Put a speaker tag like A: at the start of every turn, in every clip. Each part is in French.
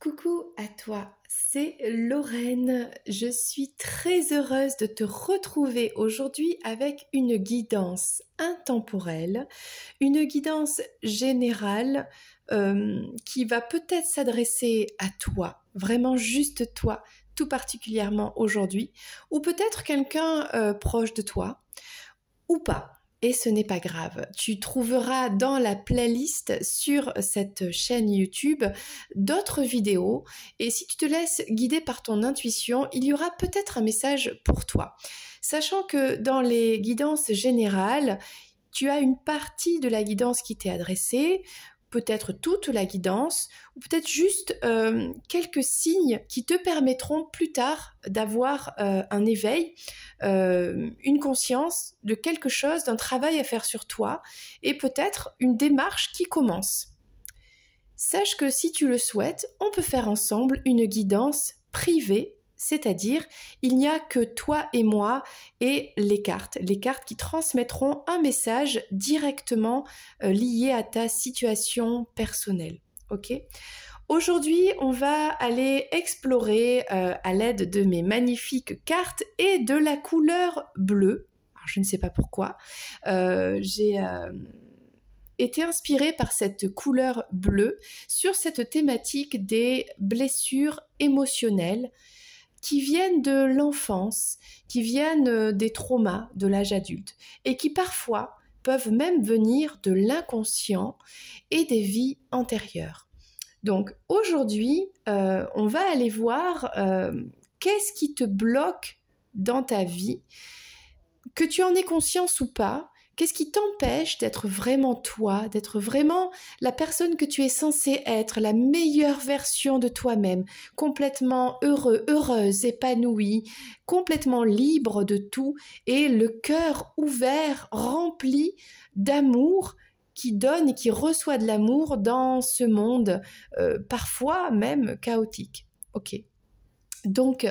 A: Coucou à toi, c'est Lorraine. Je suis très heureuse de te retrouver aujourd'hui avec une guidance intemporelle, une guidance générale euh, qui va peut-être s'adresser à toi, vraiment juste toi, tout particulièrement aujourd'hui, ou peut-être quelqu'un euh, proche de toi, ou pas et ce n'est pas grave. Tu trouveras dans la playlist sur cette chaîne YouTube d'autres vidéos et si tu te laisses guider par ton intuition, il y aura peut-être un message pour toi. Sachant que dans les guidances générales, tu as une partie de la guidance qui t'est adressée peut-être toute la guidance, ou peut-être juste euh, quelques signes qui te permettront plus tard d'avoir euh, un éveil, euh, une conscience de quelque chose, d'un travail à faire sur toi, et peut-être une démarche qui commence. Sache que si tu le souhaites, on peut faire ensemble une guidance privée c'est-à-dire il n'y a que toi et moi et les cartes, les cartes qui transmettront un message directement euh, lié à ta situation personnelle. Ok Aujourd'hui, on va aller explorer euh, à l'aide de mes magnifiques cartes et de la couleur bleue. je ne sais pas pourquoi. Euh, j'ai été inspirée par cette couleur bleue sur cette thématique des blessures émotionnelles qui viennent de l'enfance, qui viennent euh, des traumas de l'âge adulte et qui parfois peuvent même venir de l'inconscient et des vies antérieures. Donc aujourd'hui, euh, on va aller voir euh, qu'est-ce qui te bloque dans ta vie, que tu en aies conscience ou pas, Qu'est-ce qui t'empêche d'être vraiment toi, d'être vraiment la personne que tu es censée être, la meilleure version de toi-même, complètement heureux, heureuse, épanouie, complètement libre de tout et le cœur ouvert, rempli d'amour qui donne et qui reçoit de l'amour dans ce monde euh, parfois même chaotique. Ok. Donc,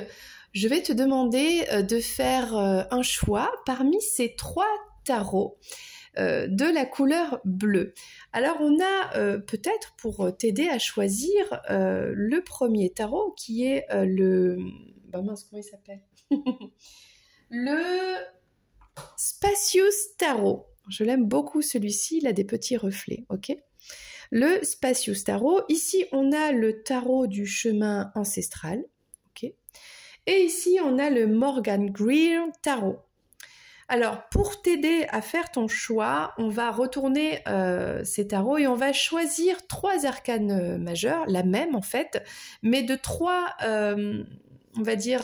A: je vais te demander euh, de faire euh, un choix parmi ces trois tarot. Euh, de la couleur bleue. Alors on a euh, peut-être pour t'aider à choisir euh, le premier tarot qui est le... bah mince, comment il s'appelle Le Spacius Tarot. Je l'aime beaucoup celui-ci, il a des petits reflets, ok Le Spacious Tarot. Ici on a le tarot du chemin ancestral, ok Et ici on a le Morgan Greer Tarot. Alors, pour t'aider à faire ton choix, on va retourner euh, ces tarots et on va choisir trois arcanes euh, majeures, la même en fait, mais de trois, euh, on va dire,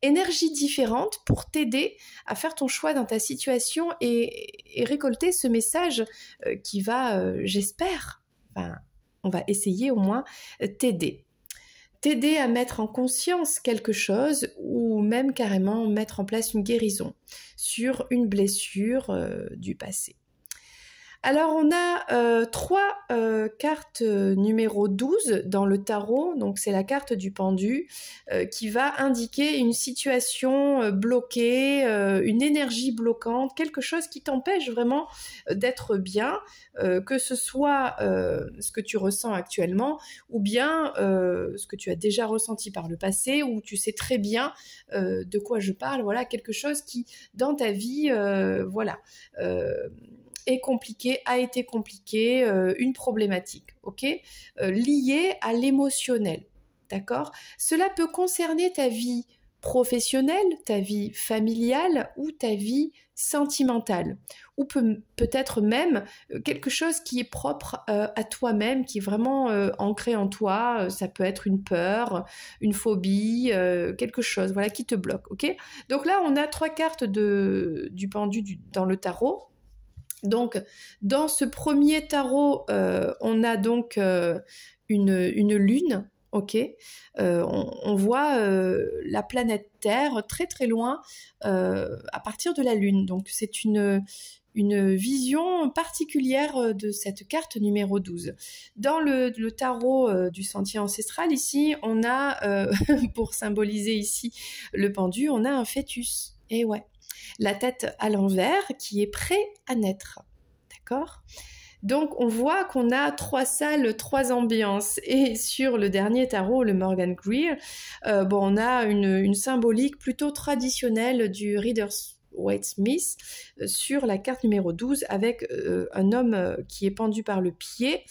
A: énergies différentes pour t'aider à faire ton choix dans ta situation et, récolter ce message qui va, j'espère, on va essayer au moins, t'aider t'aider à mettre en conscience quelque chose ou même carrément mettre en place une guérison sur une blessure euh, du passé. Alors on a euh, trois euh, cartes euh, numéro 12 dans le tarot, donc c'est la carte du pendu qui va indiquer une situation bloquée, une énergie bloquante, quelque chose qui t'empêche vraiment d'être bien, que ce soit ce que tu ressens actuellement ou bien ce que tu as déjà ressenti par le passé ou tu sais très bien de quoi je parle, voilà quelque chose qui dans ta vie, voilà est compliqué, a été compliqué, euh, une problématique, ok euh, Liée à l'émotionnel, d'accord Cela peut concerner ta vie professionnelle, ta vie familiale ou ta vie sentimentale, ou peut-être même euh, quelque chose qui est propre à toi-même, qui est vraiment ancré en toi. Ça peut être une peur, une phobie, quelque chose, voilà, qui te bloque. Ok Donc là, on a trois cartes du pendu dans le tarot. Donc, dans ce premier tarot, euh, on a donc euh, une, lune, ok euh, on, voit la planète Terre très très loin à partir de la lune. Donc, c'est une, vision particulière de cette carte numéro 12. Dans le, tarot du sentier ancestral, ici, on a, pour symboliser ici le pendu, on a un fœtus. Et eh ouais la tête à l'envers qui est prêt à naître. D'accord donc on voit qu'on a trois salles, trois ambiances. Et sur le dernier tarot, le Morgan Greer, euh, on a une, symbolique plutôt traditionnelle du Reader's White Smith euh, sur la carte numéro 12 avec euh, un homme qui est pendu par le pied,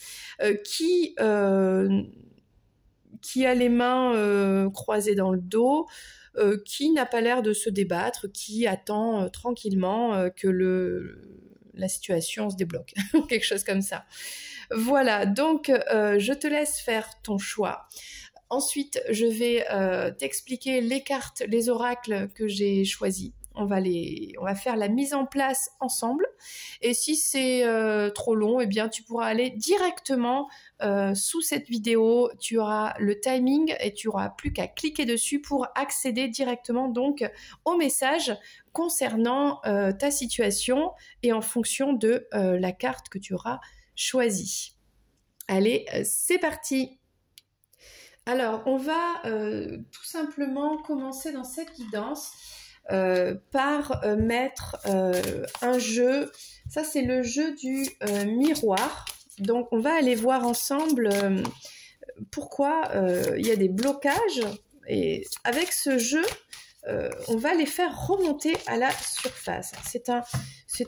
A: qui, qui a les mains croisées dans le dos, euh, qui n'a pas l'air de se débattre, qui attend euh, tranquillement euh, que le, la situation se débloque, quelque chose comme ça. Voilà, donc je te laisse faire ton choix. Ensuite, je vais t'expliquer les cartes, les oracles que j'ai choisis. On va, les, on va faire la mise en place ensemble. Et si c'est trop long, eh bien, tu pourras aller directement euh, sous cette vidéo, tu auras le timing et tu auras plus qu'à cliquer dessus pour accéder directement donc au message concernant euh, ta situation et en fonction de euh, la carte que tu auras choisie. Allez, c'est parti. Alors, on va tout simplement commencer dans cette guidance. par mettre un jeu. Ça, c'est le jeu du miroir. Donc, on va aller voir ensemble euh, pourquoi euh, il y a des blocages. Et avec ce jeu, euh, on va les faire remonter à la surface. C'est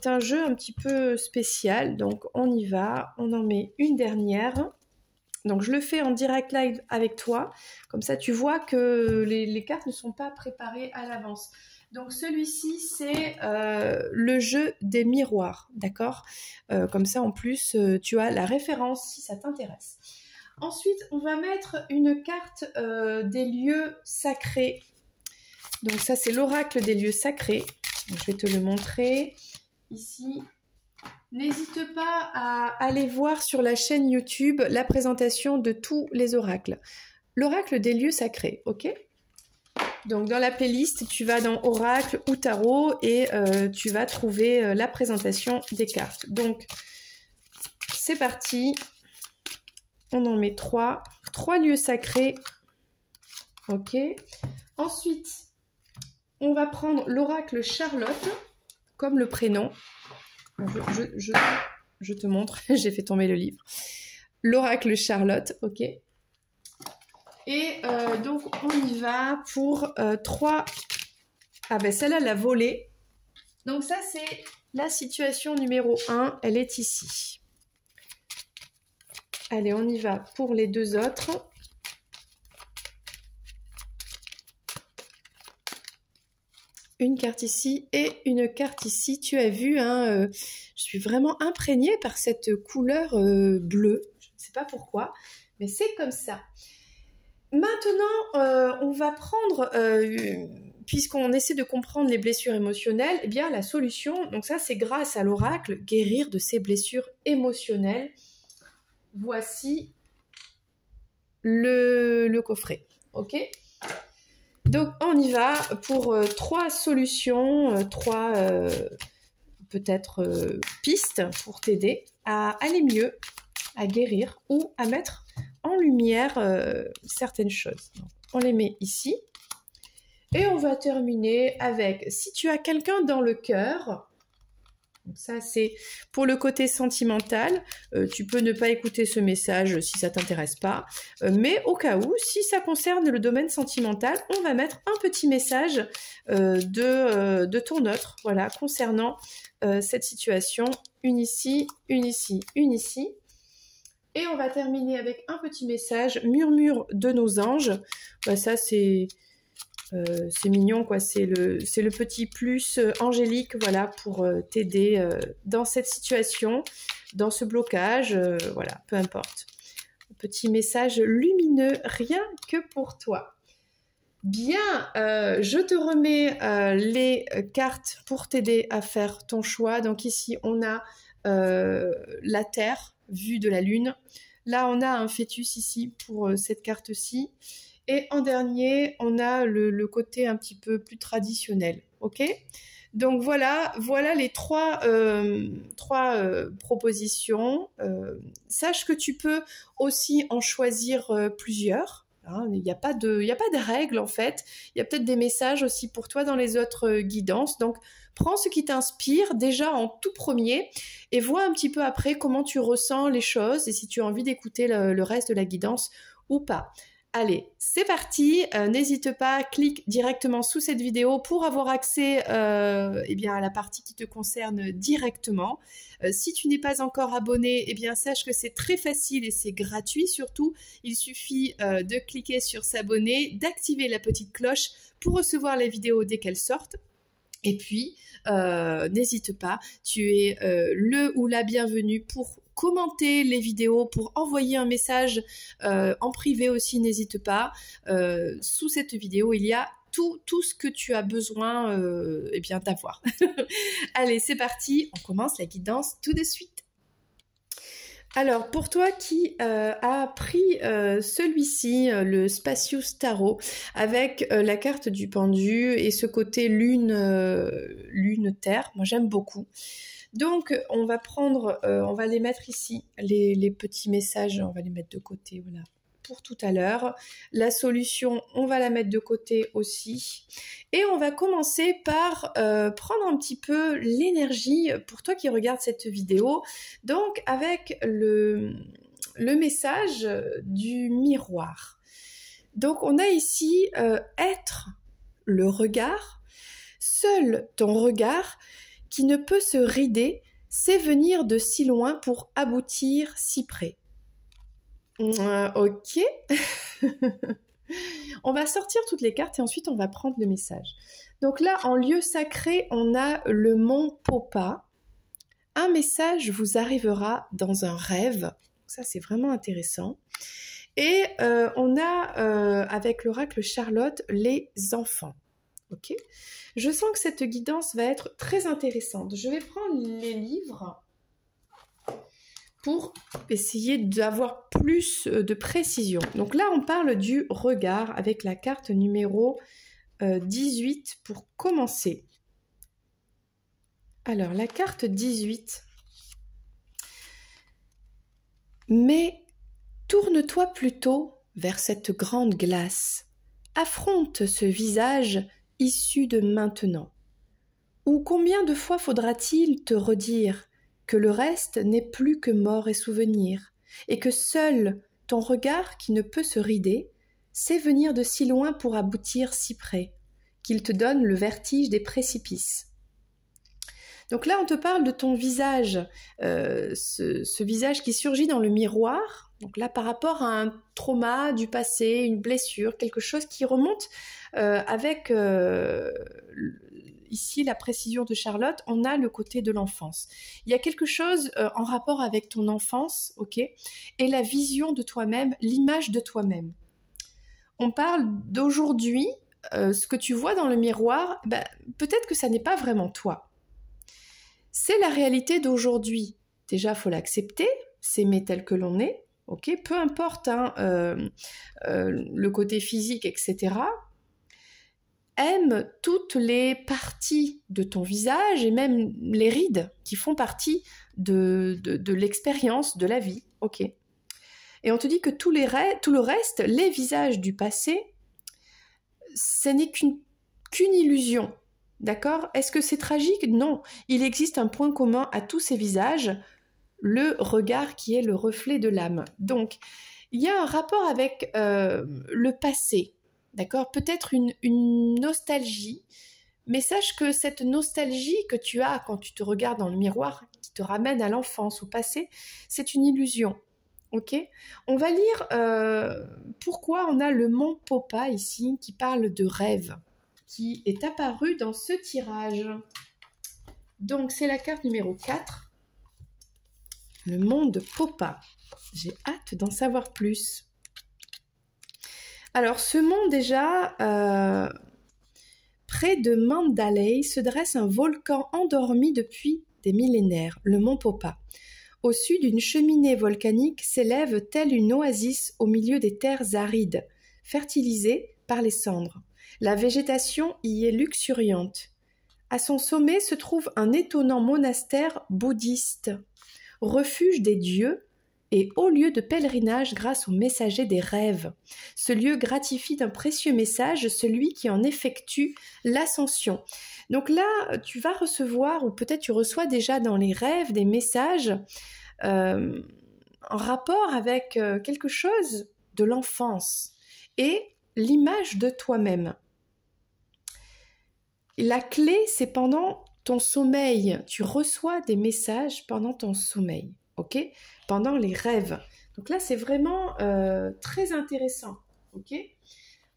A: un, jeu un petit peu spécial. Donc, on y va. On en met une dernière. Donc je le fais en direct live avec toi, comme ça tu vois que les cartes ne sont pas préparées à l'avance. Donc celui-ci, c'est euh, le jeu des miroirs, d'accord euh, Comme ça, en plus, euh, tu as la référence si ça t'intéresse. Ensuite, on va mettre une carte des lieux sacrés. Donc ça, c'est l'oracle des lieux sacrés. je vais te le montrer ici. N'hésite pas à aller voir sur la chaîne YouTube la présentation de tous les oracles. L'oracle des lieux sacrés, ok donc dans la playlist, tu vas dans Oracle ou Tarot et euh, tu vas trouver euh, la présentation des cartes. Donc c'est parti. On en met trois. Trois lieux sacrés. Ok. Ensuite, on va prendre l'oracle Charlotte comme le prénom. je te montre, j'ai fait tomber le livre. L'oracle Charlotte, ok. Et euh, donc, on y va pour 3. Euh, trois. Ah ben, celle-là, la volée. Donc ça, c'est la situation numéro 1. Elle est ici. Allez, on y va pour les deux autres. Une carte ici et une carte ici. Tu as vu, hein, euh, je suis vraiment imprégnée par cette couleur bleue. Je ne sais pas pourquoi, mais c'est comme ça. Maintenant, euh, on va prendre, euh, puisqu'on essaie de comprendre les blessures émotionnelles, eh bien la solution, donc ça c'est grâce à l'oracle, guérir de ces blessures émotionnelles. Voici le, coffret. Ok Donc on y va pour euh, trois solutions, trois peut-être pistes pour t'aider à aller mieux, à guérir ou à mettre lumière euh, certaines choses. on les met ici. Et on va terminer avec si tu as quelqu'un dans le cœur. ça, c'est pour le côté sentimental. Euh, tu peux ne pas écouter ce message si ça t'intéresse pas. Euh, mais au cas où, si ça concerne le domaine sentimental, on va mettre un petit message de, de, ton autre, voilà, concernant cette situation. Une ici, une ici, une ici. Et on va terminer avec un petit message, murmure de nos anges. Bah, ça, c'est euh, mignon, quoi. C'est le, petit plus euh, angélique, voilà, pour euh, t'aider dans cette situation, dans ce blocage, voilà, peu importe. petit message lumineux, rien que pour toi. Bien, je te remets les cartes pour t'aider à faire ton choix. Donc ici, on a la Terre, vue de la Lune. Là, on a un fœtus ici pour euh, cette carte-ci. Et en dernier, on a le, côté un petit peu plus traditionnel. OK Donc voilà, voilà les trois, euh, euh, propositions. sache que tu peux aussi en choisir plusieurs. Hein, il n'y a pas de, y a pas de règles en fait. Il y a peut-être des messages aussi pour toi dans les autres euh, guidances. Donc, prends ce qui t'inspire déjà en tout premier et vois un petit peu après comment tu ressens les choses et si tu as envie d'écouter le reste de la guidance ou pas. Allez, c'est parti. Euh, n'hésite pas, clique directement sous cette vidéo pour avoir accès euh, eh bien, à la partie qui te concerne directement. Euh, si tu n'es pas encore abonné, eh bien, sache que c'est très facile et c'est gratuit surtout. Il suffit de cliquer sur s'abonner, d'activer la petite cloche pour recevoir les vidéos dès qu'elles sortent. Et puis, n'hésite pas, tu es le ou la bienvenue pour commenter les vidéos, pour envoyer un message euh, en privé aussi, n'hésite pas. Euh, sous cette vidéo, il y a tout, tout ce que tu as besoin et euh, eh bien d'avoir. Allez, c'est parti, on commence la guidance tout de suite. Alors, pour toi qui as a pris celui-ci, le Spatio Tarot, avec la carte du pendu et ce côté lune, lune-terre, moi j'aime beaucoup. Donc, on va prendre, euh, on va les mettre ici, les, petits messages, on va les mettre de côté, voilà, pour tout à l'heure. La solution, on va la mettre de côté aussi. Et on va commencer par euh, prendre un petit peu l'énergie pour toi qui regarde cette vidéo. Donc, avec le, message du miroir. Donc, on a ici euh, être le regard, seul ton regard qui ne peut se rider, c'est venir de si loin pour aboutir si près. Euh, ok. on va sortir toutes les cartes et ensuite on va prendre le message. Donc là, en lieu sacré, on a le mont Popa. Un message vous arrivera dans un rêve. Ça, c'est vraiment intéressant. Et euh, on a, euh, avec l'oracle Charlotte, les enfants. Ok Je sens que cette guidance va être très intéressante. Je vais prendre les livres pour essayer d'avoir plus euh, de précision. Donc là, on parle du regard avec la carte numéro 18 euh, pour commencer. Alors, la carte 18. Mais tourne-toi plutôt vers cette grande glace. Affronte ce visage issu de maintenant Ou combien de fois faudra-t-il te redire que le reste n'est plus que mort et souvenir, et que seul ton regard qui ne peut se rider sait venir de si loin pour aboutir si près, qu'il te donne le vertige des précipices. Donc là, on te parle de ton visage, euh, ce visage qui surgit dans le miroir, donc là, par rapport à un trauma du passé, une blessure, quelque chose qui remonte euh, avec euh, ici la précision de Charlotte, on a le côté de l'enfance. Il y a quelque chose euh, en rapport avec ton enfance, ok, et la vision de toi-même, l'image de toi-même. On parle d'aujourd'hui, ce que tu vois dans le miroir, ben, peut-être que ça n'est pas vraiment toi. C'est la réalité d'aujourd'hui. Déjà, faut l'accepter, s'aimer tel que l'on est ok, peu importe hein, euh, euh, le côté physique, etc., aime toutes les parties de ton visage et même les rides qui font partie de, l'expérience de la vie, ok. Et on te dit que tout, le reste, les visages du passé, ce n'est qu'une illusion, d'accord Est-ce que c'est tragique Non, il existe un point commun à tous ces visages, le regard qui est le reflet de l'âme. Donc, il y a un rapport avec euh, le passé, d'accord Peut-être une, nostalgie, mais sache que cette nostalgie que tu as quand tu te regardes dans le miroir, qui te ramène à l'enfance, au passé, c'est une illusion. Ok On va lire euh, pourquoi on a le mont Popa ici qui parle de rêve, qui est apparu dans ce tirage. Donc c'est la carte numéro 4 le monde de Popa. J'ai hâte d'en savoir plus. Alors, ce mont déjà, euh, près de Mandalay, se dresse un volcan endormi depuis des millénaires, le mont Popa. Au sud, d'une cheminée volcanique s'élève telle une oasis au milieu des terres arides, fertilisées par les cendres. La végétation y est luxuriante. À son sommet se trouve un étonnant monastère bouddhiste refuge des dieux et haut lieu de pèlerinage grâce aux messagers des rêves. Ce lieu gratifie d'un précieux message celui qui en effectue l'ascension. Donc là, tu vas recevoir, ou peut-être tu reçois déjà dans les rêves des messages euh, en rapport avec euh, quelque chose de l'enfance et l'image de toi-même. La clé, c'est pendant ton sommeil, tu reçois des messages pendant ton sommeil, ok Pendant les rêves. Donc là, c'est vraiment euh, très intéressant, ok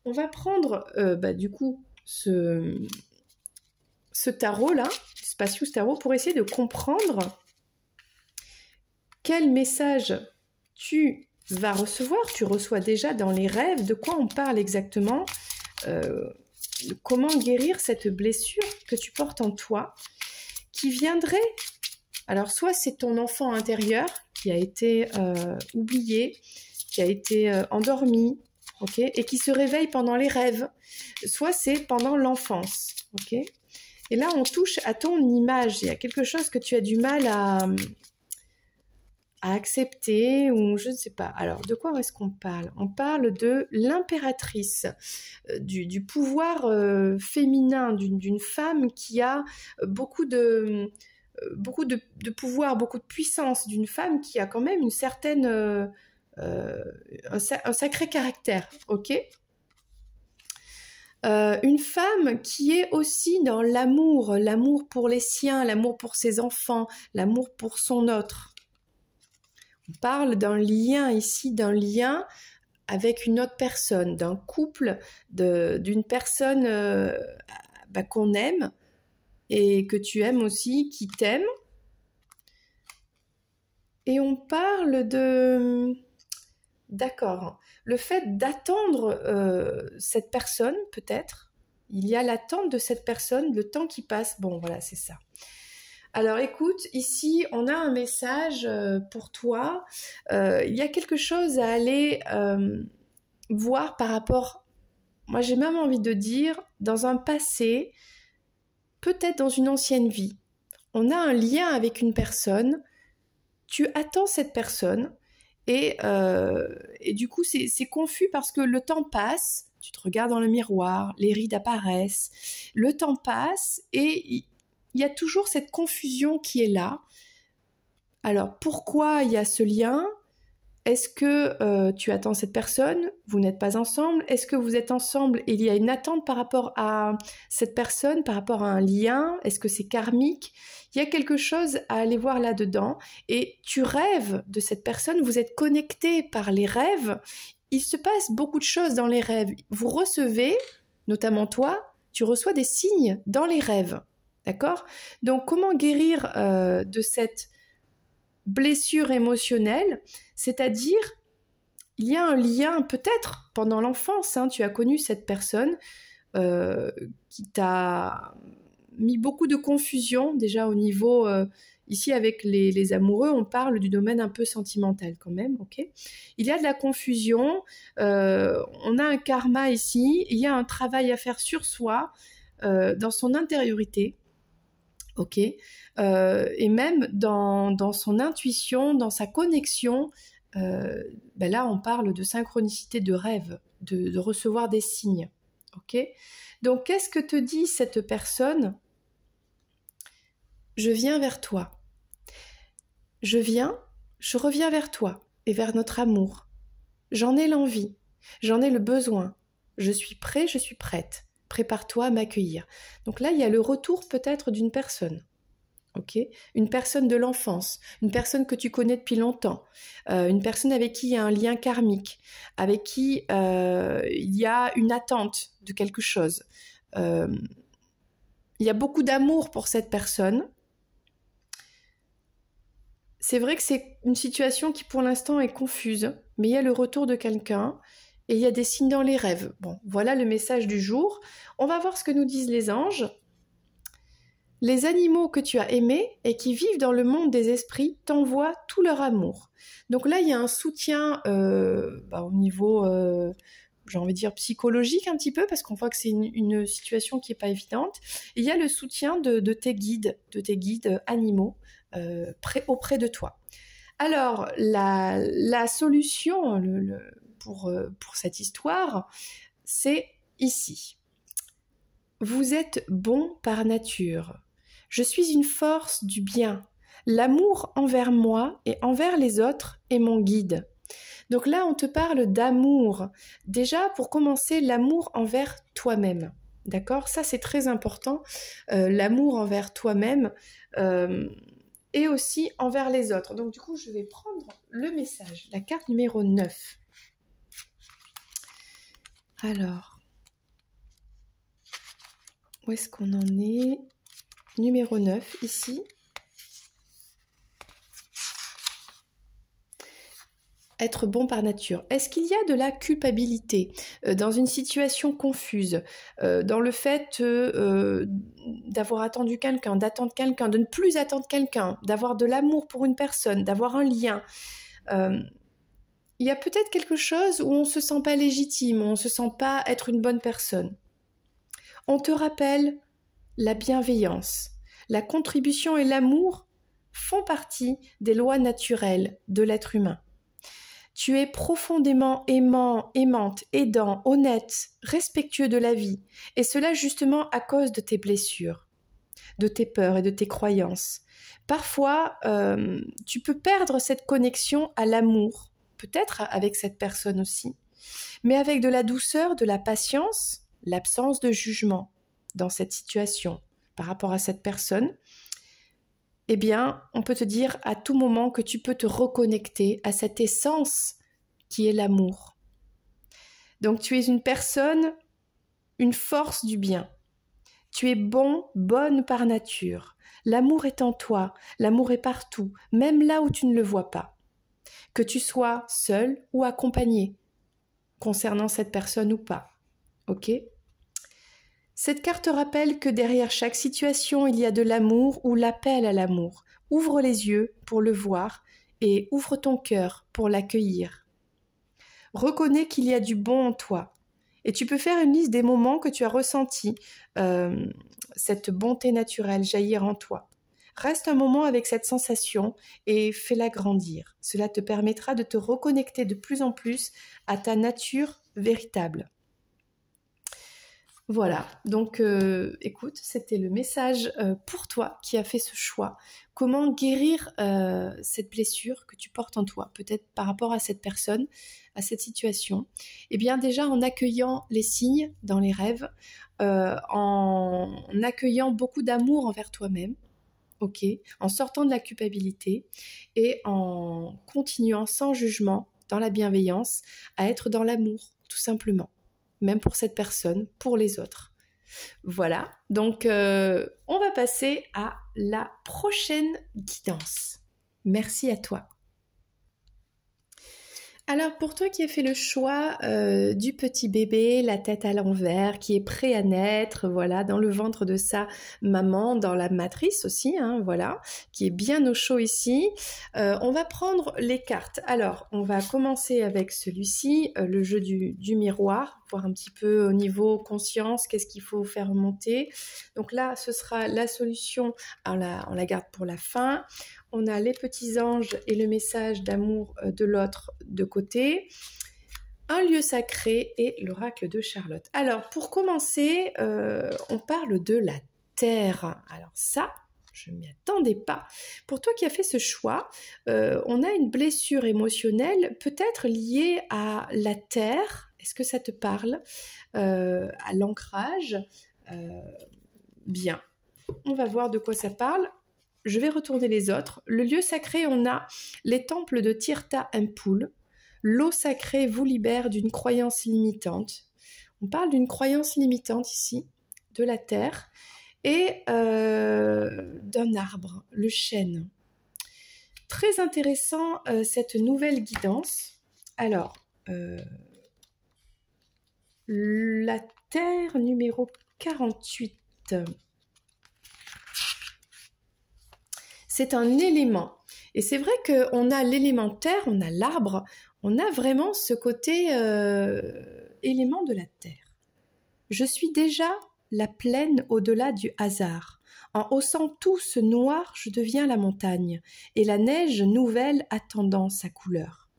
A: On va prendre, euh, bah, du coup, ce, ce tarot-là, Spatius Tarot, pour essayer de comprendre quel message tu vas recevoir, tu reçois déjà dans les rêves, de quoi on parle exactement, euh, comment guérir cette blessure que tu portes en toi qui viendrait alors soit c'est ton enfant intérieur qui a été euh, oublié, qui a été euh, endormi, ok, et qui se réveille pendant les rêves, soit c'est pendant l'enfance, ok. Et là on touche à ton image, il y a quelque chose que tu as du mal à, à accepter ou je ne sais pas. Alors, de quoi est-ce qu'on parle On parle de l'impératrice, euh, du, pouvoir euh, féminin, d'une femme qui a euh, beaucoup de beaucoup de, pouvoir, beaucoup de puissance d'une femme qui a quand même une certaine un, sacré caractère, ok une femme qui est aussi dans l'amour, l'amour pour les siens, l'amour pour ses enfants, l'amour pour son autre. On parle d'un lien ici, d'un lien avec une autre personne, d'un couple, d'une personne euh, bah, qu'on aime et que tu aimes aussi, qui t'aime. Et on parle de... D'accord. Le fait d'attendre euh, cette personne, peut-être. Il y a l'attente de cette personne, le temps qui passe. Bon, voilà, c'est ça. Alors écoute, ici on a un message euh, pour toi. Euh, il y a quelque chose à aller euh, voir par rapport, moi j'ai même envie de dire, dans un passé, peut-être dans une ancienne vie. On a un lien avec une personne, tu attends cette personne et, et du coup c'est confus parce que le temps passe. Tu te regardes dans le miroir, les rides apparaissent, le temps passe et il y a toujours cette confusion qui est là. Alors pourquoi il y a ce lien Est-ce que euh, tu attends cette personne Vous n'êtes pas ensemble Est-ce que vous êtes ensemble et il y a une attente par rapport à cette personne, par rapport à un lien Est-ce que c'est karmique Il y a quelque chose à aller voir là-dedans. Et tu rêves de cette personne, vous êtes connecté par les rêves. Il se passe beaucoup de choses dans les rêves. Vous recevez, notamment toi, tu reçois des signes dans les rêves. D'accord Donc comment guérir euh, de cette blessure émotionnelle C'est-à-dire, il y a un lien peut-être pendant l'enfance, hein, tu as connu cette personne euh, qui t'a mis beaucoup de confusion déjà au niveau... Euh, ici, avec les, amoureux, on parle du domaine un peu sentimental quand même, ok Il y a de la confusion, on a un karma ici, il y a un travail à faire sur soi, dans son intériorité, ok euh, Et même dans, son intuition, dans sa connexion, euh, ben là on parle de synchronicité de rêve, de, de recevoir des signes, ok Donc qu'est-ce que te dit cette personne Je viens vers toi. Je viens, je reviens vers toi et vers notre amour. J'en ai l'envie, j'en ai le besoin. Je suis prêt, je suis prête prépare-toi à m'accueillir. Donc là, il y a le retour peut-être d'une personne. ok une personne de l'enfance, une personne que tu connais depuis longtemps, euh, une personne avec qui il y a un lien karmique, avec qui euh, il y a une attente de quelque chose. Euh, il y a beaucoup d'amour pour cette personne. C'est vrai que c'est une situation qui pour l'instant est confuse, mais il y a le retour de quelqu'un et il y a des signes dans les rêves. Bon, voilà le message du jour. On va voir ce que nous disent les anges. Les animaux que tu as aimés et qui vivent dans le monde des esprits t'envoient tout leur amour. Donc là, il y a un soutien euh, bah, au niveau, euh, j'ai envie de dire, psychologique un petit peu, parce qu'on voit que c'est une, situation qui n'est pas évidente. il y a le soutien de, tes guides, de tes guides animaux euh, auprès de toi. Alors, la, solution, le euh, pour, cette histoire, c'est ici. Vous êtes bon par nature. Je suis une force du bien. L'amour envers moi et envers les autres est mon guide. Donc là, on te parle d'amour. Déjà, pour commencer, l'amour envers toi-même. D'accord Ça, c'est très important. Euh, l'amour envers toi-même euh, et aussi envers les autres. Donc du coup, je vais prendre le message, la carte numéro 9. Alors, où est-ce qu'on en est Numéro 9, ici. être bon par nature Est-ce qu'il y a de la culpabilité euh, dans une situation confuse, euh, dans le fait euh, d'avoir attendu quelqu'un, d'attendre quelqu'un, de ne plus attendre quelqu'un, d'avoir de l'amour pour une personne, d'avoir un lien il y a peut-être quelque chose où on ne se sent pas légitime, on ne se sent pas être une bonne personne. On te rappelle la bienveillance, la contribution et l'amour font partie des lois naturelles de l'être humain. Tu es profondément aimant, aimante, aidant, honnête, respectueux de la vie, et cela justement à cause de tes blessures, de tes peurs et de tes croyances. Parfois, euh, tu peux perdre cette connexion à l'amour, peut-être avec cette personne aussi, mais avec de la douceur, de la patience, l'absence de jugement dans cette situation par rapport à cette personne, eh bien, on peut te dire à tout moment que tu peux te reconnecter à cette essence qui est l'amour. Donc tu es une personne, une force du bien. Tu es bon, bonne par nature. L'amour est en toi, l'amour est partout, même là où tu ne le vois pas que tu sois seul ou accompagné concernant cette personne ou pas. OK Cette carte rappelle que derrière chaque situation, il y a de l'amour ou l'appel à l'amour. Ouvre les yeux pour le voir et ouvre ton cœur pour l'accueillir. Reconnais qu'il y a du bon en toi. Et tu peux faire une liste des moments que tu as ressenti euh, cette bonté naturelle jaillir en toi. Reste un moment avec cette sensation et fais-la grandir. Cela te permettra de te reconnecter de plus en plus à ta nature véritable. Voilà, donc euh, écoute, c'était le message euh, pour toi qui a fait ce choix. Comment guérir euh, cette blessure que tu portes en toi, peut-être par rapport à cette personne, à cette situation Eh bien déjà en accueillant les signes dans les rêves, en accueillant beaucoup d'amour envers toi-même, en sortant de la culpabilité et en continuant sans jugement, dans la bienveillance, à être dans l'amour, tout simplement. Même pour cette personne, pour les autres. Voilà, donc euh, on va passer à la prochaine guidance. Merci à toi. Alors pour toi qui as fait le choix euh, du petit bébé, la tête à l'envers, qui est prêt à naître, voilà, dans le ventre de sa maman, dans la matrice aussi, hein, voilà, qui est bien au chaud ici, euh, on va prendre les cartes. Alors on va commencer avec celui-ci, euh, le jeu du miroir, voir un petit peu au niveau conscience, qu'est-ce qu'il faut faire monter. Donc là, ce sera la solution, on la, on la garde pour la fin. On a les petits anges et le message d'amour euh, de l'autre de côté un lieu sacré et l'oracle de Charlotte. Alors, pour commencer, euh, on parle de la terre. Alors ça, je ne m'y attendais pas. Pour toi qui as fait ce choix, euh, on a une blessure émotionnelle peut-être liée à la terre, est-ce que ça te parle euh, À l'ancrage euh, Bien. On va voir de quoi ça parle. Je vais retourner les autres. Le lieu sacré, on a les temples de Tirta Impul. L'eau sacrée vous libère d'une croyance limitante. On parle d'une croyance limitante ici, de la terre, et euh, d'un arbre, le chêne. Très intéressant cette nouvelle guidance. Alors, la Terre numéro 48. C'est un élément. Et c'est vrai qu'on a l'élémentaire, on a l'arbre, on a vraiment ce côté euh, élément de la Terre. Je suis déjà la plaine au-delà du hasard. En haussant tout ce noir, je deviens la montagne, et la neige nouvelle attendant sa couleur.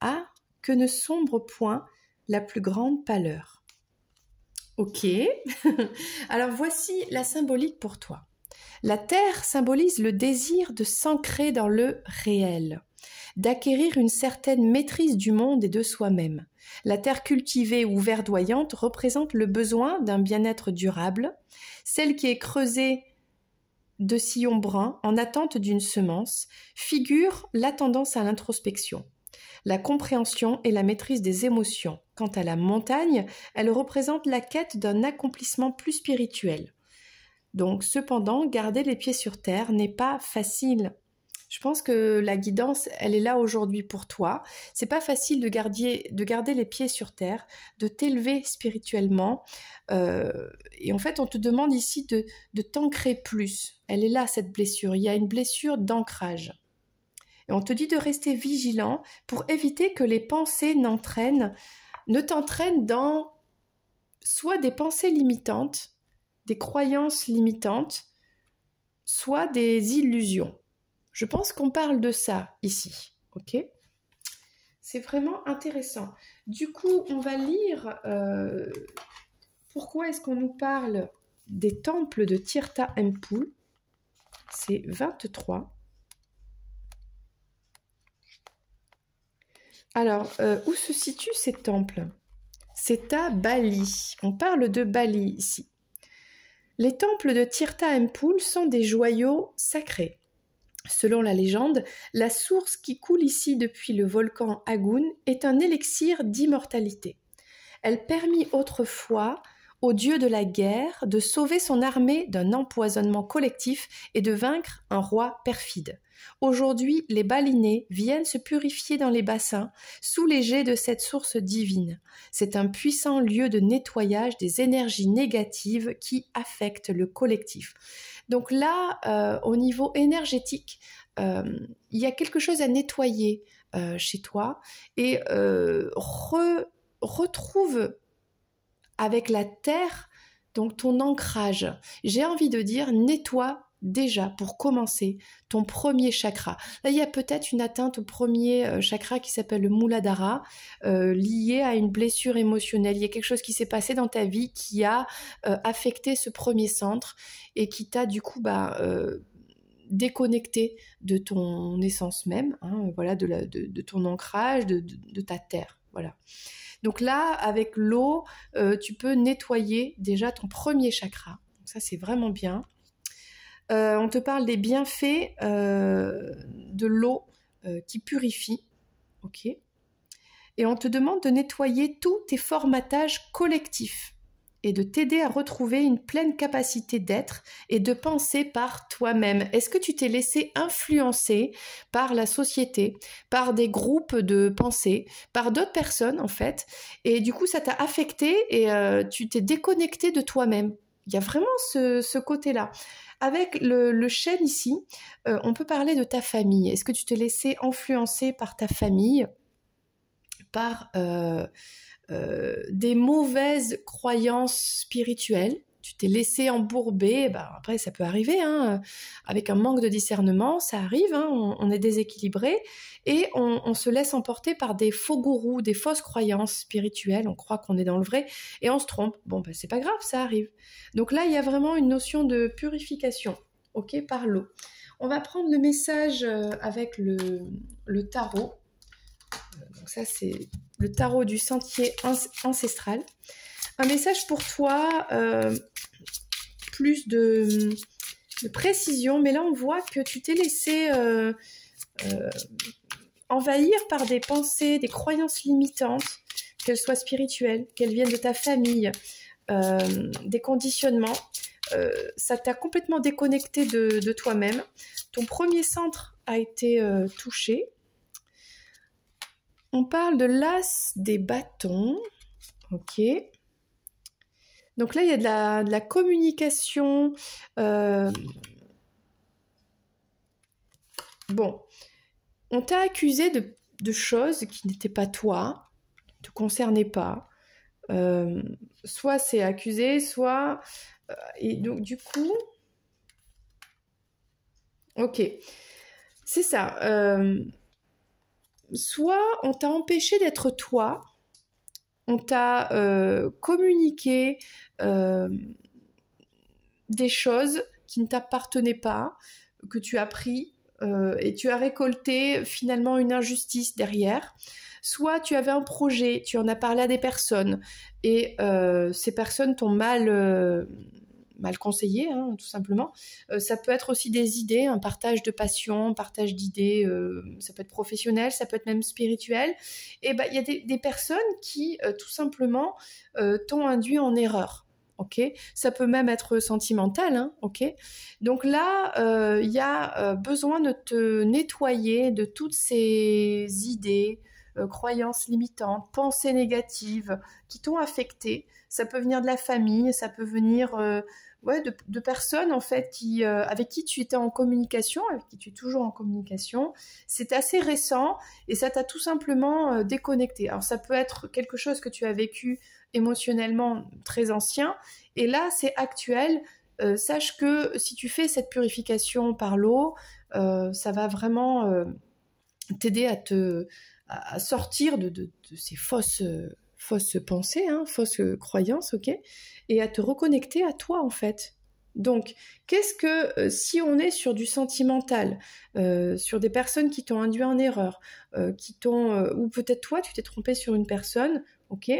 A: Ah, que ne sombre point la plus grande pâleur. Ok. Alors voici la symbolique pour toi. La Terre symbolise le désir de s'ancrer dans le réel, d'acquérir une certaine maîtrise du monde et de soi-même. La Terre cultivée ou verdoyante représente le besoin d'un bien-être durable, celle qui est creusée de sillons bruns en attente d'une semence, figure la tendance à l'introspection la compréhension et la maîtrise des émotions. Quant à la montagne, elle représente la quête d'un accomplissement plus spirituel. Donc cependant, garder les pieds sur terre n'est pas facile. Je pense que la guidance, elle est là aujourd'hui pour toi. C'est pas facile de garder, de garder les pieds sur terre, de t'élever spirituellement. Euh, et en fait, on te demande ici de, de t'ancrer plus. Elle est là, cette blessure. Il y a une blessure d'ancrage. Et on te dit de rester vigilant pour éviter que les pensées n'entraînent, ne t'entraînent dans soit des pensées limitantes, des croyances limitantes, soit des illusions. Je pense qu'on parle de ça ici, ok C'est vraiment intéressant. Du coup, on va lire euh, pourquoi est-ce qu'on nous parle des temples de Tirta Empul. C'est 23. Alors, euh, où se situent ces temples C'est à Bali. On parle de Bali ici. Les temples de Tirta Empul sont des joyaux sacrés. Selon la légende, la source qui coule ici depuis le volcan Agun est un élixir d'immortalité. Elle permit autrefois au dieu de la guerre de sauver son armée d'un empoisonnement collectif et de vaincre un roi perfide. Aujourd'hui, les balinés viennent se purifier dans les bassins sous les jets de cette source divine. C'est un puissant lieu de nettoyage des énergies négatives qui affectent le collectif. Donc là, euh, au niveau énergétique, euh, il y a quelque chose à nettoyer euh, chez toi et retrouve avec la terre, donc ton ancrage. J'ai envie de dire, nettoie déjà, pour commencer, ton premier chakra. Là, il y a peut-être une atteinte au premier euh, chakra qui s'appelle le Muladhara, euh, lié à une blessure émotionnelle. Il y a quelque chose qui s'est passé dans ta vie qui a euh, affecté ce premier centre et qui t'a du coup bah, déconnecté de ton essence même, hein, voilà, de, ton ancrage, de, de ta terre. Voilà. Donc là, avec l'eau, euh, tu peux nettoyer déjà ton premier chakra. Donc ça, c'est vraiment bien. Euh, on te parle des bienfaits euh, de l'eau qui purifie. OK. Et on te demande de nettoyer tous tes formatages collectifs et de t'aider à retrouver une pleine capacité d'être et de penser par toi-même. Est-ce que tu t'es laissé influencer par la société, par des groupes de pensées, par d'autres personnes en fait, et du coup ça t'a affecté et euh, tu t'es déconnecté de toi-même il y a vraiment ce, côté-là. Avec le, chêne ici, euh, on peut parler de ta famille. Est-ce que tu t'es laissé influencer par ta famille, par euh, euh, des mauvaises croyances spirituelles tu t'es laissé embourber, eh ben, après ça peut arriver, hein. avec un manque de discernement, ça arrive, hein. on, est déséquilibré et on, se laisse emporter par des faux gourous, des fausses croyances spirituelles, on croit qu'on est dans le vrai et on se trompe. Bon, ben c'est pas grave, ça arrive. Donc là, il y a vraiment une notion de purification, ok, par l'eau. On va prendre le message euh, avec le tarot. Donc ça, c'est le tarot du sentier ancestral. Un message pour toi, euh, plus de, précision, mais là on voit que tu t'es laissé euh, euh, envahir par des pensées, des croyances limitantes, qu'elles soient spirituelles, qu'elles viennent de ta famille, des conditionnements. ça t'a complètement déconnecté de toi-même. Ton premier centre a été touché, on parle de l'as des bâtons. Ok. Donc là, il y a de la, communication. Euh, bon, on t'a accusé de, choses qui n'étaient pas toi, ne te concernaient pas. Euh, soit c'est accusé, soit... Euh, et donc du coup... Ok. C'est ça soit on t'a empêché d'être toi, on t'a euh, communiqué euh, des choses qui ne t'appartenaient pas, que tu as pris euh, et tu as récolté finalement une injustice derrière. Soit tu avais un projet, tu en as parlé à des personnes et ces personnes t'ont mal mal conseillé, hein, tout simplement. Euh, ça peut être aussi des idées, un partage de passion, partage d'idées, euh, ça peut être professionnel, ça peut être même spirituel. Et eh ben, il y a des, personnes qui, euh, tout simplement, t'ont induit en erreur. Ok, ça peut même être sentimental, hein, ok. Donc là, il y a besoin de te nettoyer de toutes ces idées, croyances limitantes, pensées négatives qui t'ont affecté. Ça peut venir de la famille, ça peut venir ouais, de, personnes en fait qui, euh, avec qui tu étais en communication, avec qui tu es toujours en communication. C'est assez récent et ça t'a tout simplement euh, déconnecté. Alors ça peut être quelque chose que tu as vécu émotionnellement très ancien et là c'est actuel. Euh, sache que si tu fais cette purification par l'eau, ça va vraiment t'aider à te sortir de, de ces fausses fausse pensée, hein, fausse croyance, ok, et à te reconnecter à toi en fait. Donc, qu'est-ce que euh, si on est sur du sentimental, euh, sur des personnes qui t'ont induit en erreur, euh, qui t'ont, ou peut-être toi, tu t'es trompé sur une personne, ok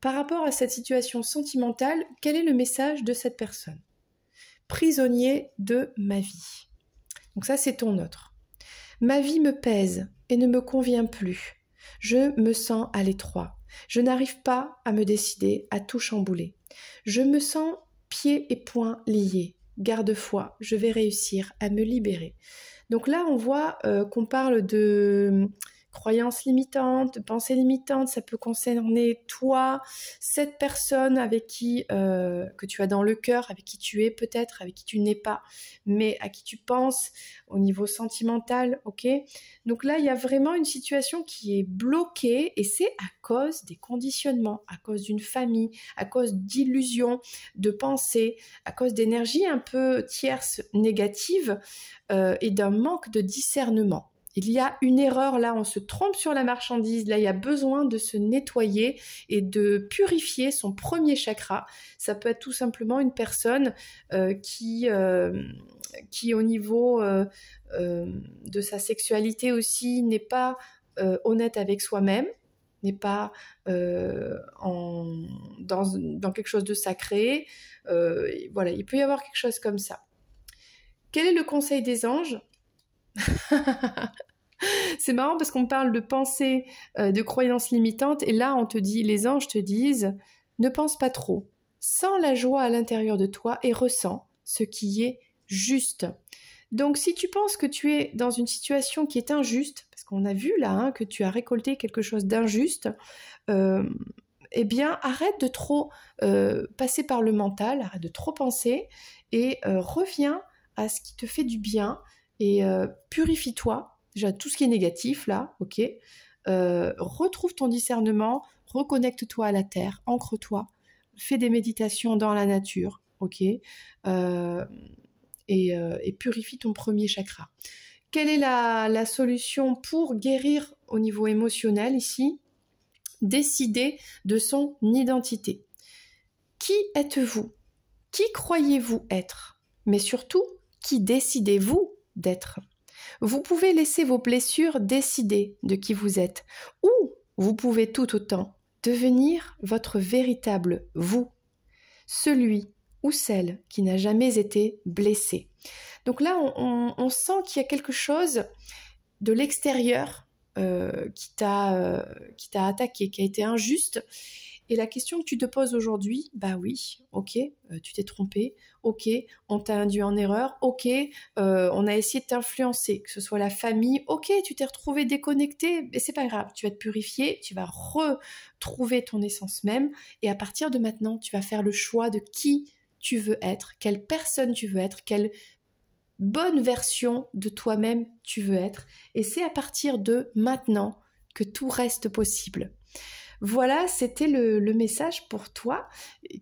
A: Par rapport à cette situation sentimentale, quel est le message de cette personne Prisonnier de ma vie. Donc ça, c'est ton autre. Ma vie me pèse et ne me convient plus. Je me sens à l'étroit. Je n'arrive pas à me décider à tout chambouler. Je me sens pieds et poings liés. Garde foi, je vais réussir à me libérer. Donc là, on voit euh, qu'on parle de croyances limitantes, pensées limitantes. Ça peut concerner toi, cette personne avec qui euh, que tu as dans le cœur, avec qui tu es peut-être, avec qui tu n'es pas, mais à qui tu penses au niveau sentimental, ok Donc là, il y a vraiment une situation qui est bloquée et c'est à cause des conditionnements, à cause d'une famille, à cause d'illusions, de pensées, à cause d'énergie un peu tierce négative euh, et d'un manque de discernement il y a une erreur là, on se trompe sur la marchandise, là il y a besoin de se nettoyer et de purifier son premier chakra. Ça peut être tout simplement une personne euh, qui, euh, qui au niveau euh, de sa sexualité aussi n'est pas honnête avec soi-même n'est pas dans, quelque chose de sacré. voilà, il peut y avoir quelque chose comme ça. Quel est le conseil des anges C'est marrant parce qu'on parle de pensée, euh, de croyances limitantes, et là on te dit, les anges te disent, ne pense pas trop, sens la joie à l'intérieur de toi et ressens ce qui est juste. Donc si tu penses que tu es dans une situation qui est injuste, parce qu'on a vu là hein, que tu as récolté quelque chose d'injuste, et euh, eh bien arrête de trop euh, passer par le mental, arrête de trop penser et reviens à ce qui te fait du bien et euh, purifie-toi. Déjà, tout ce qui est négatif, là, ok. Euh, retrouve ton discernement, reconnecte-toi à la terre, ancre-toi, fais des méditations dans la nature, ok. Euh, et, purifie ton premier chakra. Quelle est la solution pour guérir au niveau émotionnel ici Décider de son identité. Qui êtes-vous Qui croyez-vous être Mais surtout, qui décidez-vous d'être. Vous pouvez laisser vos blessures décider de qui vous êtes, ou vous pouvez tout autant devenir votre véritable vous, celui ou celle qui n'a jamais été blessé. Donc là, on, sent qu'il y a quelque chose de l'extérieur euh, euh, qui t'a attaqué, qui a été injuste, et la question que tu te poses aujourd'hui, bah oui, ok, euh, tu t'es trompé, ok, on t'a induit en erreur, ok, euh, on a essayé de t'influencer, que ce soit la famille, ok, tu t'es retrouvé déconnecté, mais c'est pas grave, tu vas te purifier, tu vas retrouver ton essence même, et à partir de maintenant, tu vas faire le choix de qui tu veux être, quelle personne tu veux être, quelle bonne version de toi-même tu veux être. Et c'est à partir de maintenant que tout reste possible. Voilà, c'était le, message pour toi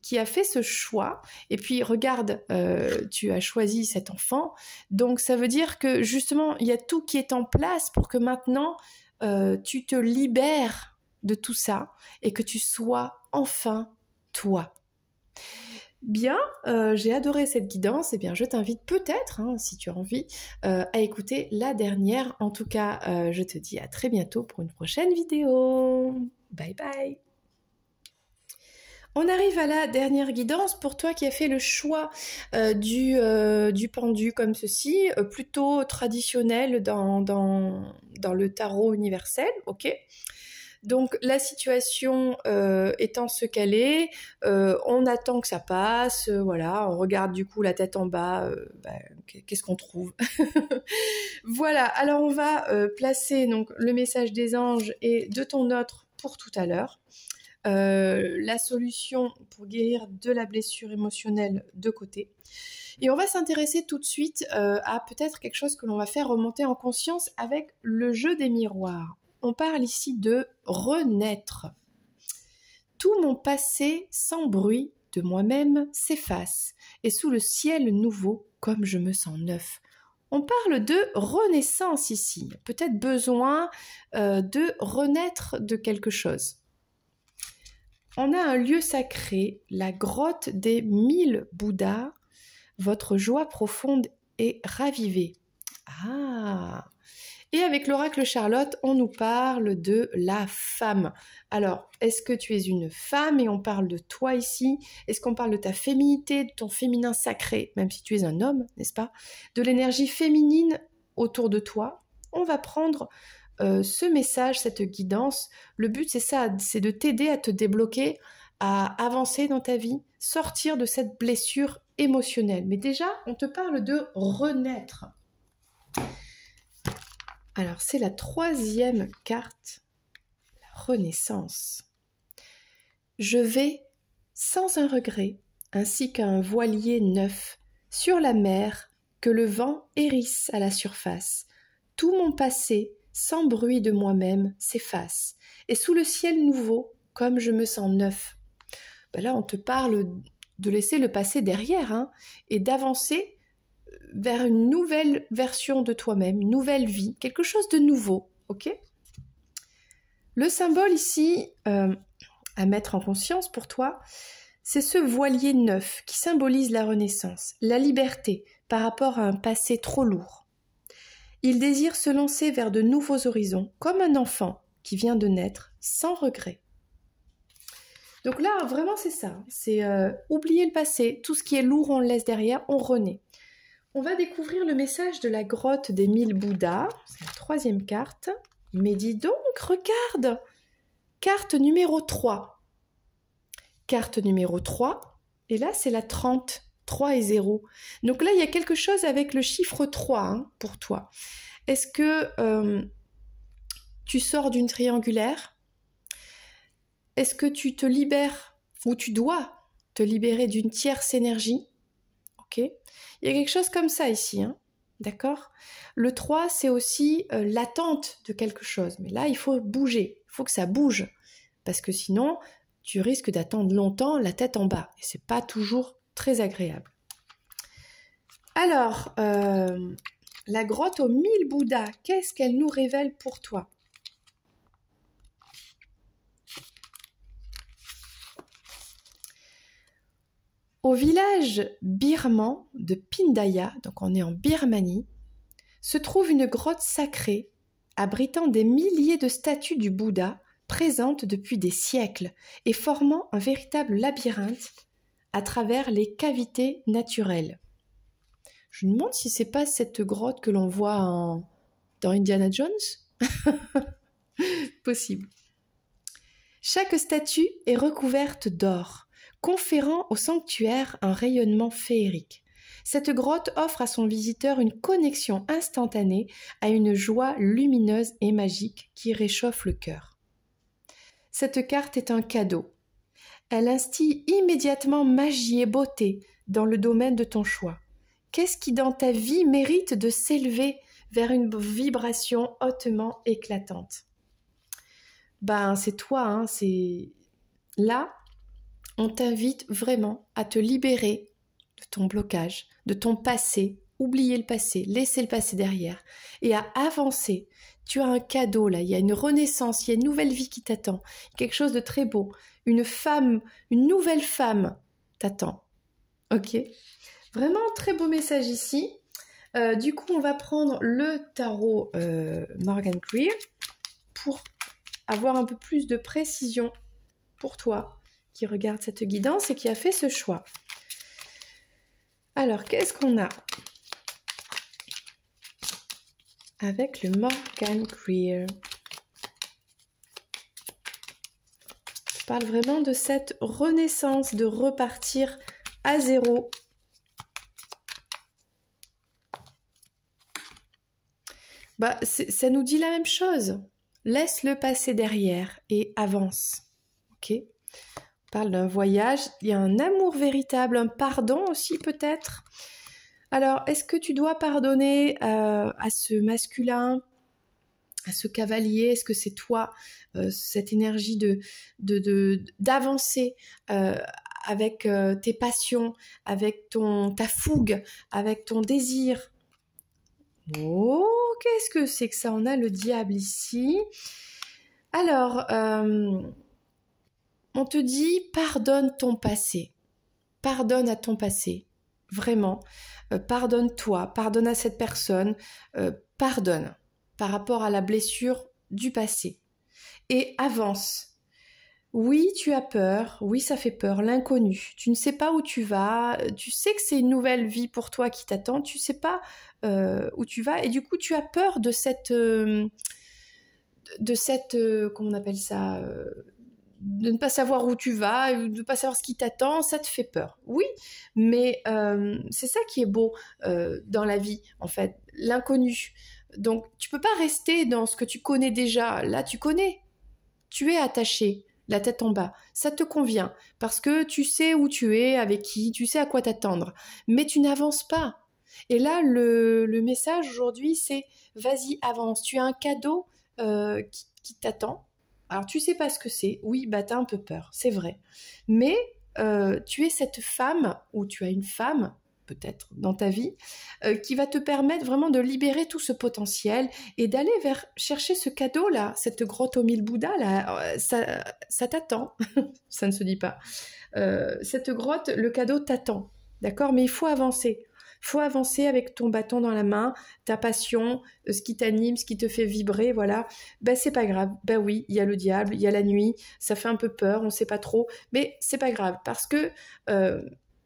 A: qui a fait ce choix. Et puis regarde, euh, tu as choisi cet enfant. Donc ça veut dire que justement, il y a tout qui est en place pour que maintenant, euh, tu te libères de tout ça et que tu sois enfin toi. Bien, euh, j'ai adoré cette guidance. et eh bien, je t'invite peut-être, hein, si tu as envie, à écouter la dernière. En tout cas, je te dis à très bientôt pour une prochaine vidéo. Bye bye on arrive à la dernière guidance pour toi qui as fait le choix euh, du, euh, du, pendu comme ceci, euh, plutôt traditionnel dans, dans, le tarot universel, ok donc la situation étant ce qu'elle est, on attend que ça passe, voilà, on regarde du coup la tête en bas, ben, qu'est-ce qu'on trouve Voilà, alors on va placer donc le message des anges et de ton autre pour tout à l'heure. Euh, la solution pour guérir de la blessure émotionnelle de côté. Et on va s'intéresser tout de suite euh, à peut-être quelque chose que l'on va faire remonter en conscience avec le jeu des miroirs. On parle ici de renaître. Tout mon passé sans bruit de moi-même s'efface, et sous le ciel nouveau, comme je me sens neuf, on parle de renaissance ici, peut-être besoin euh, de renaître de quelque chose. On a un lieu sacré, la grotte des mille Bouddhas. Votre joie profonde est ravivée. Ah et avec l'oracle Charlotte, on nous parle de la femme. Alors, est-ce que tu es une femme et on parle de toi ici Est-ce qu'on parle de ta féminité, de ton féminin sacré, même si tu es un homme, n'est-ce pas De l'énergie féminine autour de toi On va prendre euh, ce message, cette guidance. Le but, c'est ça, c'est de t'aider à te débloquer, à avancer dans ta vie, sortir de cette blessure émotionnelle. Mais déjà, on te parle de renaître. Alors c'est la troisième carte, la Renaissance. Je vais, sans un regret, ainsi qu'un voilier neuf, sur la mer que le vent hérisse à la surface. Tout mon passé, sans bruit de moi-même, s'efface, et sous le ciel nouveau, comme je me sens neuf. Ben là, on te parle de laisser le passé derrière hein, et d'avancer vers une nouvelle version de toi-même, une nouvelle vie, quelque chose de nouveau, ok Le symbole ici euh, à mettre en conscience pour toi, c'est ce voilier neuf qui symbolise la renaissance, la liberté par rapport à un passé trop lourd. Il désire se lancer vers de nouveaux horizons, comme un enfant qui vient de naître sans regret. Donc là, vraiment, c'est ça. C'est euh, oublier le passé, tout ce qui est lourd, on le laisse derrière, on renaît. On va découvrir le message de la grotte des mille Bouddhas. C'est la troisième carte. Mais dis donc, regarde Carte numéro 3. Carte numéro 3. Et là, c'est la 30. 3 et 0. Donc là, il y a quelque chose avec le chiffre 3 hein, pour toi. Est-ce que euh, tu sors d'une triangulaire Est-ce que tu te libères ou tu dois te libérer d'une tierce énergie Ok il y a quelque chose comme ça ici, hein. d'accord Le 3, c'est aussi euh, l'attente de quelque chose, mais là, il faut bouger, il faut que ça bouge, parce que sinon, tu risques d'attendre longtemps la tête en bas, et c'est pas toujours très agréable. Alors, euh, la grotte aux mille Bouddhas, qu'est-ce qu'elle nous révèle pour toi Au village birman de Pindaya, donc on est en Birmanie, se trouve une grotte sacrée abritant des milliers de statues du Bouddha présentes depuis des siècles et formant un véritable labyrinthe à travers les cavités naturelles. Je me demande si c'est pas cette grotte que l'on voit en... dans Indiana Jones Possible. Chaque statue est recouverte d'or, conférant au sanctuaire un rayonnement féerique. Cette grotte offre à son visiteur une connexion instantanée à une joie lumineuse et magique qui réchauffe le cœur. Cette carte est un cadeau. Elle instille immédiatement magie et beauté dans le domaine de ton choix. Qu'est-ce qui dans ta vie mérite de s'élever vers une vibration hautement éclatante Ben c'est toi, hein, c'est là on t'invite vraiment à te libérer de ton blocage, de ton passé, oublier le passé, laisser le passé derrière et à avancer. Tu as un cadeau là, il y a une renaissance, il y a une nouvelle vie qui t'attend, quelque chose de très beau, une femme, une nouvelle femme t'attend. Ok Vraiment très beau message ici. Euh, du coup, on va prendre le tarot euh, Morgan Greer pour avoir un peu plus de précision pour toi qui regarde cette guidance et qui a fait ce choix. Alors, qu'est-ce qu'on a avec le Morgan Greer parle vraiment de cette renaissance, de repartir à zéro. Bah, ça nous dit la même chose. Laisse le passé derrière et avance. Ok parle d'un voyage. Il y a un amour véritable, un pardon aussi peut-être. Alors, est-ce que tu dois pardonner euh, à ce masculin, à ce cavalier Est-ce que c'est toi, euh, cette énergie de d'avancer euh, avec tes passions, avec ton ta fougue, avec ton désir Oh, qu'est-ce que c'est que ça On a le diable ici. Alors, on te dit pardonne ton passé. Pardonne à ton passé. Vraiment. Euh, pardonne-toi, pardonne à cette personne, euh, pardonne par rapport à la blessure du passé. Et avance. Oui, tu as peur, oui, ça fait peur, l'inconnu. Tu ne sais pas où tu vas, tu sais que c'est une nouvelle vie pour toi qui t'attend, tu ne sais pas euh, où tu vas, et du coup, tu as peur de cette. de cette. comment on appelle ça de ne pas savoir où tu vas, de ne pas savoir ce qui t'attend, ça te fait peur. Oui, mais euh, c'est ça qui est beau euh, dans la vie, en fait, l'inconnu. Donc, tu peux pas rester dans ce que tu connais déjà. Là, tu connais. Tu es attaché, la tête en bas. Ça te convient parce que tu sais où tu es, avec qui, tu sais à quoi t'attendre. Mais tu n'avances pas. Et là, le, message aujourd'hui, c'est vas-y, avance. Tu as un cadeau euh, qui t'attend alors tu sais pas ce que c'est, oui, bah t'as un peu peur, c'est vrai. Mais euh, tu es cette femme, ou tu as une femme, peut-être, dans ta vie, euh, qui va te permettre vraiment de libérer tout ce potentiel et d'aller vers chercher ce cadeau-là, cette grotte aux mille Bouddhas, là, euh, ça, ça t'attend, ça ne se dit pas. cette grotte, le cadeau t'attend, d'accord Mais il faut avancer faut avancer avec ton bâton dans la main, ta passion, euh, ce qui t'anime, ce qui te fait vibrer, voilà. Ben c'est pas grave. Ben oui, il y a le diable, il y a la nuit, ça fait un peu peur, on sait pas trop, mais c'est pas grave parce que euh,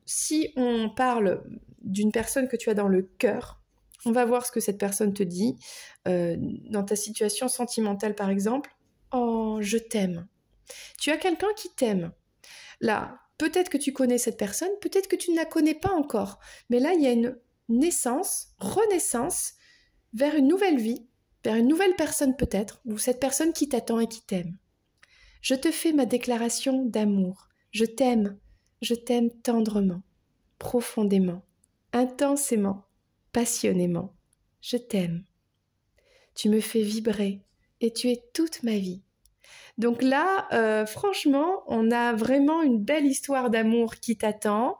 A: si on parle d'une personne que tu as dans le cœur, on va voir ce que cette personne te dit euh, dans ta situation sentimentale par exemple. Oh, je t'aime. Tu as quelqu'un qui t'aime. Là, Peut-être que tu connais cette personne, peut-être que tu ne la connais pas encore. Mais là, il y a une naissance, renaissance, vers une nouvelle vie, vers une nouvelle personne peut-être, ou cette personne qui t'attend et qui t'aime. Je te fais ma déclaration d'amour. Je t'aime. Je t'aime tendrement, profondément, intensément, passionnément. Je t'aime. Tu me fais vibrer et tu es toute ma vie. Donc là, euh, franchement, on a vraiment une belle histoire d'amour qui t'attend.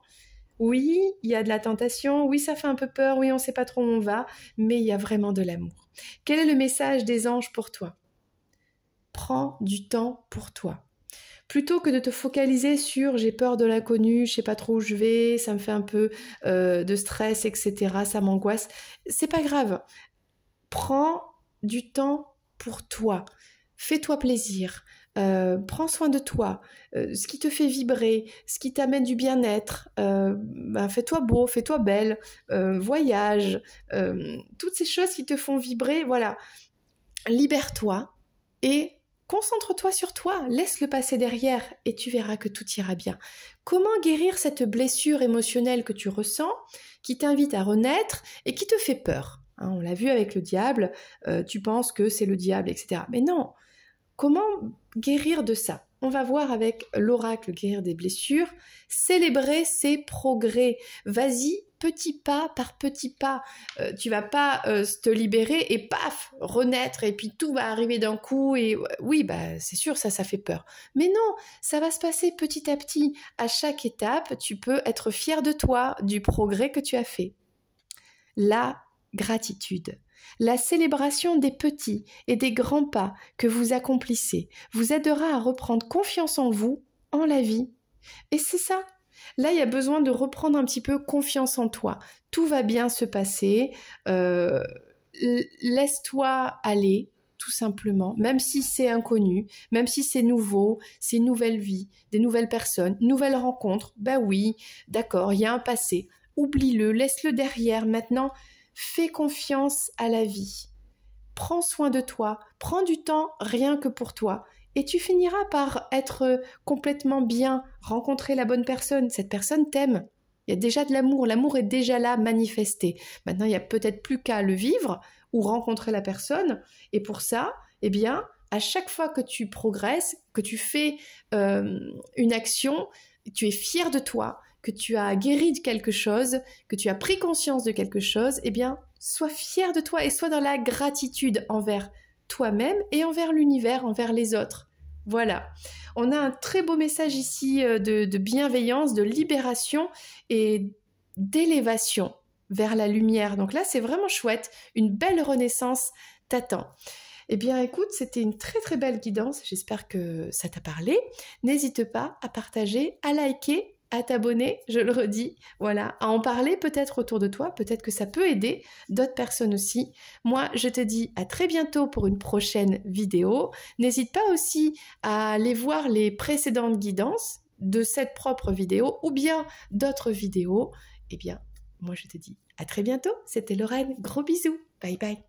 A: Oui, il y a de la tentation, oui, ça fait un peu peur, oui, on ne sait pas trop où on va, mais il y a vraiment de l'amour. Quel est le message des anges pour toi Prends du temps pour toi. Plutôt que de te focaliser sur j'ai peur de l'inconnu, je ne sais pas trop où je vais, ça me fait un peu euh, de stress, etc., ça m'angoisse, c'est pas grave. Prends du temps pour toi. Fais-toi plaisir. Euh, prends soin de toi, euh, ce qui te fait vibrer, ce qui t'amène du bien-être, euh, bah, fais-toi beau, fais-toi belle, voyage, toutes ces choses qui te font vibrer, voilà, libère-toi et concentre-toi sur toi, laisse le passé derrière et tu verras que tout ira bien. Comment guérir cette blessure émotionnelle que tu ressens, qui t'invite à renaître et qui te fait peur hein, on l'a vu avec le diable, tu penses que c'est le diable, etc. Mais non, Comment guérir de ça on va voir avec l'oracle guérir des blessures, célébrer ses progrès. Vas-y, petit pas par petit pas. Euh, tu vas pas euh, te libérer et paf, renaître et puis tout va arriver d'un coup et oui, bah c'est sûr ça ça fait peur. Mais non, ça va se passer petit à petit. À chaque étape, tu peux être fier de toi, du progrès que tu as fait. La gratitude. La célébration des petits et des grands pas que vous accomplissez vous aidera à reprendre confiance en vous, en la vie. Et c'est ça. Là, il y a besoin de reprendre un petit peu confiance en toi. Tout va bien se passer. Euh, laisse-toi aller, tout simplement, même si c'est inconnu, même si c'est nouveau, c'est une nouvelle vie, des nouvelles personnes, nouvelles rencontres, ben oui, d'accord, il y a un passé, oublie-le, laisse-le derrière, maintenant Fais confiance à la vie. Prends soin de toi. Prends du temps rien que pour toi. Et tu finiras par être euh, complètement bien, rencontrer la bonne personne. Cette personne t'aime. Il y a déjà de l'amour. L'amour est déjà là, manifesté. Maintenant, il n'y a peut-être plus qu'à le vivre ou rencontrer la personne. Et pour ça, eh bien, à chaque fois que tu progresses, que tu fais euh, une action, tu es fier de toi, que tu as guéri de quelque chose, que tu as pris conscience de quelque chose, eh bien, sois fier de toi et sois dans la gratitude envers toi-même et envers l'univers, envers les autres. Voilà. On a un très beau message ici euh, de, de bienveillance, de libération et d'élévation vers la lumière. Donc là, c'est vraiment chouette. Une belle renaissance t'attend. Eh bien, écoute, c'était une très très belle guidance. J'espère que ça t'a parlé. N'hésite pas à partager, à liker à t'abonner, je le redis, voilà, à en parler peut-être autour de toi, peut-être que ça peut aider d'autres personnes aussi. Moi, je te dis à très bientôt pour une prochaine vidéo. N'hésite pas aussi à aller voir les précédentes guidances de cette propre vidéo ou bien d'autres vidéos. Eh bien, moi je te dis à très bientôt, c'était Lorraine, gros bisous, bye bye.